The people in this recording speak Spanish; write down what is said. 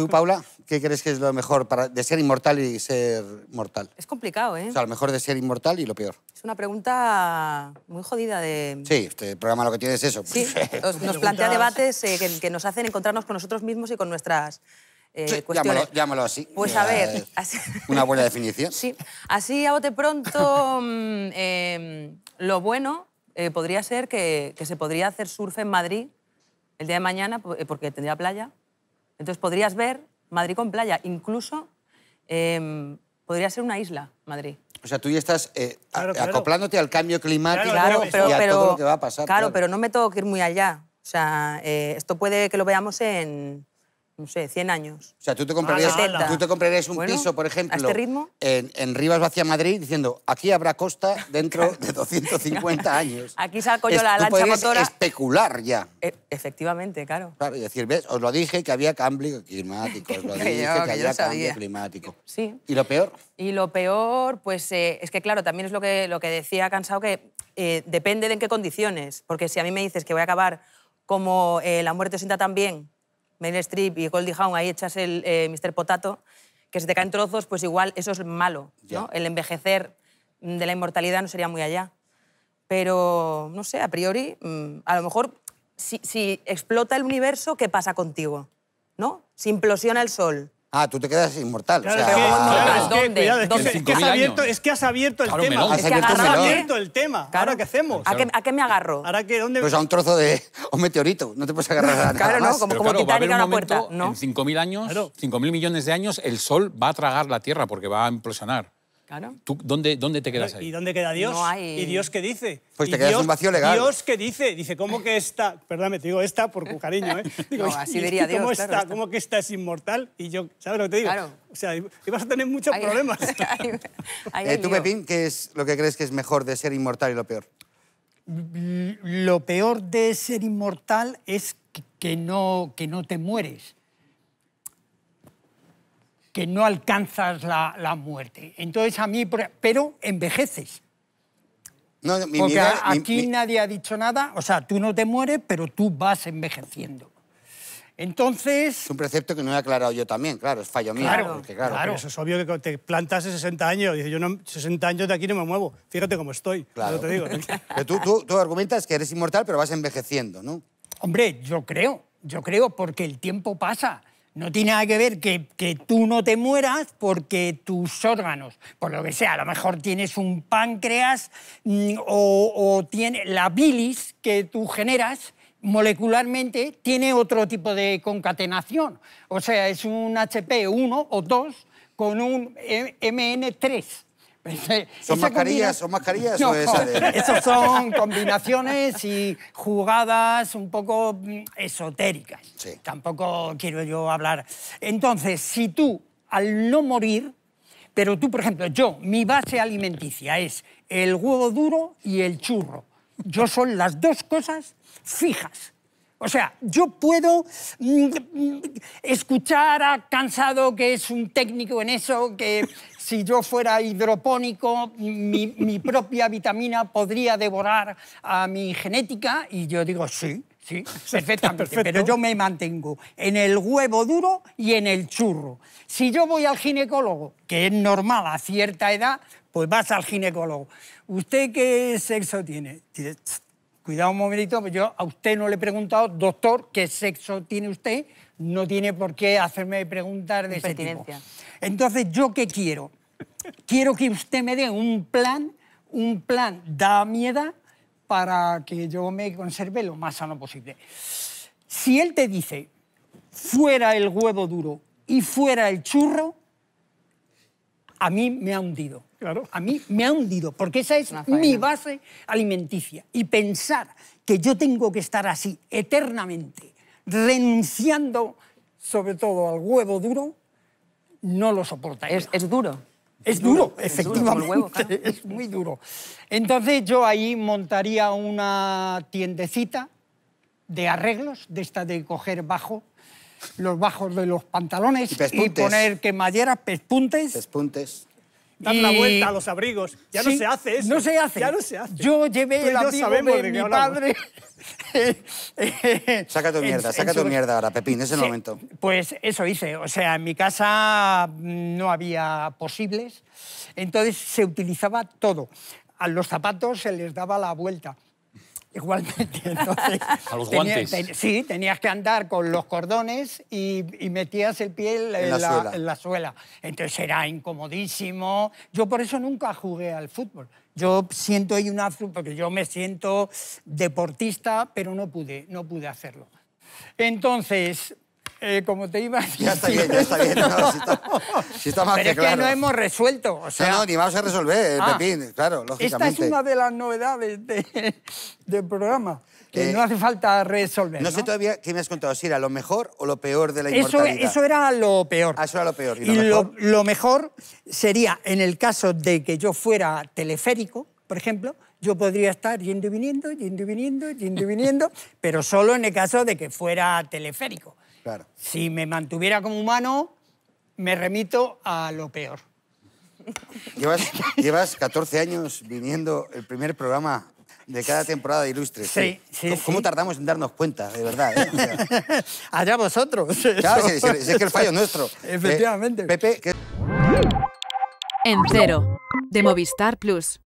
¿Tú, Paula, qué crees que es lo mejor para, de ser inmortal y ser mortal? Es complicado, ¿eh? O sea, lo mejor de ser inmortal y lo peor. Es una pregunta muy jodida de... Sí, este programa lo que tiene es eso. Pues. nos, plantea debates eh, que, nos hacen encontrarnos con nosotros mismos y con nuestras eh, cuestiones. Llámalo, así. Pues a ver... Eh, una buena definición. Sí, así a bote pronto, mm, em, lo bueno podría ser que, que se podría hacer surf en Madrid el día de mañana porque tendría playa entonces podrías ver Madrid con playa, incluso em, podría ser una isla, Madrid. O sea, tú ya estás eh, acoplándote al cambio climático pero, y a todo lo que va a pasar. Claro, pero no me tengo que ir muy allá. O sea, eh, esto puede que lo veamos en, no sé, 100 años. O sea, tú te comprarías, un piso, por ejemplo, este ritmo? En, en, Rivas hacia Madrid, diciendo, aquí habrá costa dentro de 250 años. aquí saco yo la lancha motora. especular ya. E, efectivamente, claro. y decir, ves, os lo dije que había cambio climático, os lo dije que, había cambio climático. Sí. ¿Y lo peor? Y lo peor, pues eh, es que, claro, también es lo que, lo que decía Cansado, que eh, depende de en qué condiciones. Porque si a mí me dices que voy a acabar como eh, La muerte sienta tan bien, Meryl Streep y Goldie Hawn, ahí echas el eh, Mr. Potato, que se te caen trozos, pues igual eso es malo. El envejecer mm, de la inmortalidad no sería muy allá. Pero, no sé, a priori, mm, a lo mejor, si, si explota el universo, ¿qué pasa contigo? ¿No? Si implosiona el sol, Ah, tú te quedas inmortal. es que, ¿Dónde? es que, has abierto, es que has abierto el tema. has abierto el tema. Claro. ¿Ahora qué hacemos? ¿A qué, me agarro? ¿Ahora qué, dónde... Pues a un trozo de... un meteorito. No te puedes agarrar a nada Claro, no, como, como Titanic a, una puerta. ¿no? En 5.000 años, 5.000 millones de años, el Sol va a tragar la Tierra porque va a implosionar. ¿Tú dónde, te quedas ahí? ¿Y dónde queda Dios? ¿Y Dios qué dice? Pues te quedas en un vacío legal. ¿Dios qué dice? Dice, ¿cómo que esta? Perdóname, te digo esta por tu cariño, ¿eh? no, así diría Dios. ¿Cómo, ¿Cómo que esta es inmortal? Y yo, ¿sabes lo que te digo? Claro. O sea, ibas a tener muchos problemas. Ahí, eh, ¿Tú, Pepín, qué es lo que crees que es mejor de ser inmortal y lo peor? Lo peor de ser inmortal es que no, que no te mueres que no alcanzas la, la muerte. Entonces a mí, pero envejeces. No, mi aquí nadie ha dicho nada, o sea, tú no te mueres, pero tú vas envejeciendo. Entonces... Es un precepto que no he aclarado yo también, claro, es fallo mío. claro, claro. es obvio que te plantas de 60 años. Dices, yo no, 60 años de aquí no me muevo. Fíjate cómo estoy. Claro. Te digo, pero tú, tú, tú argumentas que eres inmortal, pero vas envejeciendo, ¿no? Hombre, yo creo. Yo creo porque el tiempo pasa. No tiene nada que ver que, tú no te mueras porque tus órganos, por lo que sea, a lo mejor tienes un páncreas mm, o, tiene la bilis que tú generas molecularmente tiene otro tipo de concatenación. O sea, es un HP1 o 2 con un MN3. ¿Son mascarillas, ¿Son mascarillas o esas son combinaciones y jugadas un poco mm, esotéricas. Tampoco quiero yo hablar. Entonces, si tú, al no morir, pero tú, por ejemplo, yo, mi base alimenticia es el huevo duro y el churro. Yo son las dos cosas fijas. O sea, yo puedo mm, mm, escuchar a Cansado, que es un técnico en eso, que si yo fuera hidropónico, mi, propia vitamina podría devorar a mi genética. Y yo digo, sí, sí, perfectamente. Pero yo me mantengo en el huevo duro y en el churro. Si yo voy al ginecólogo, que es normal a cierta edad, pues vas al ginecólogo. ¿Usted qué sexo tiene? cuidado un momentito, pues yo a usted no le he preguntado, doctor, qué sexo tiene usted, no tiene por qué hacerme preguntar de ese tipo. Entonces, ¿yo qué quiero? Quiero que usted me dé un plan, un plan da miedo para que yo me conserve lo más sano posible. Si él te dice, fuera el huevo duro y fuera el churro, a mí me ha hundido. Claro. A mí me ha hundido, porque esa es mi base alimenticia. Y pensar que yo tengo que estar así eternamente, renunciando sobre todo al huevo duro, no lo soporta. Es, duro. Es, duro, efectivamente. Es muy duro. Entonces yo ahí montaría una tiendecita de arreglos, de esta de coger bajo, los bajos de los pantalones y, poner quemalleras, pespuntes. Pespuntes. Dar la vuelta a los abrigos. Ya no se hace eso. No se hace. Yo llevé el abrigo de, mi padre. saca tu mierda, saca tu mierda ahora, Pepín, es el momento. Pues eso hice. O sea, en mi casa no había posibles. Entonces se utilizaba todo. A los zapatos se les daba la vuelta igualmente. Entonces, a los guantes. sí, tenías que andar con los cordones y, metías el pie en, la en, la, suela. Entonces era incomodísimo. Yo por eso nunca jugué al fútbol. Yo siento ahí una... porque yo me siento deportista, pero no pude, no pude hacerlo. Entonces, eh, como te iba Ya está bien, ya está bien. si está, si está más Pero es que no hemos resuelto. No, ni vamos a resolver, ah. Pepín, claro, lógicamente. Esta es una de las novedades del programa, que eh, no hace falta resolver. No, sé todavía qué me has contado, si era lo mejor o lo peor de la inmortalidad. Eso, eso era lo peor. Ah, eso era lo peor. Y, lo, mejor? lo mejor sería, en el caso de que yo fuera teleférico, por ejemplo, yo podría estar yendo y viniendo, yendo y viniendo, yendo y viniendo, pero solo en el caso de que fuera teleférico. Si me mantuviera como humano, me remito a lo peor. Llevas, llevas 14 años viniendo el primer programa de cada temporada de Ilustres. Sí, sí. ¿Cómo, tardamos en darnos cuenta, de verdad? Eh? Allá vosotros. Claro, sí, es, que el fallo es nuestro. Efectivamente. Eh, Pepe. En cero, de Movistar Plus.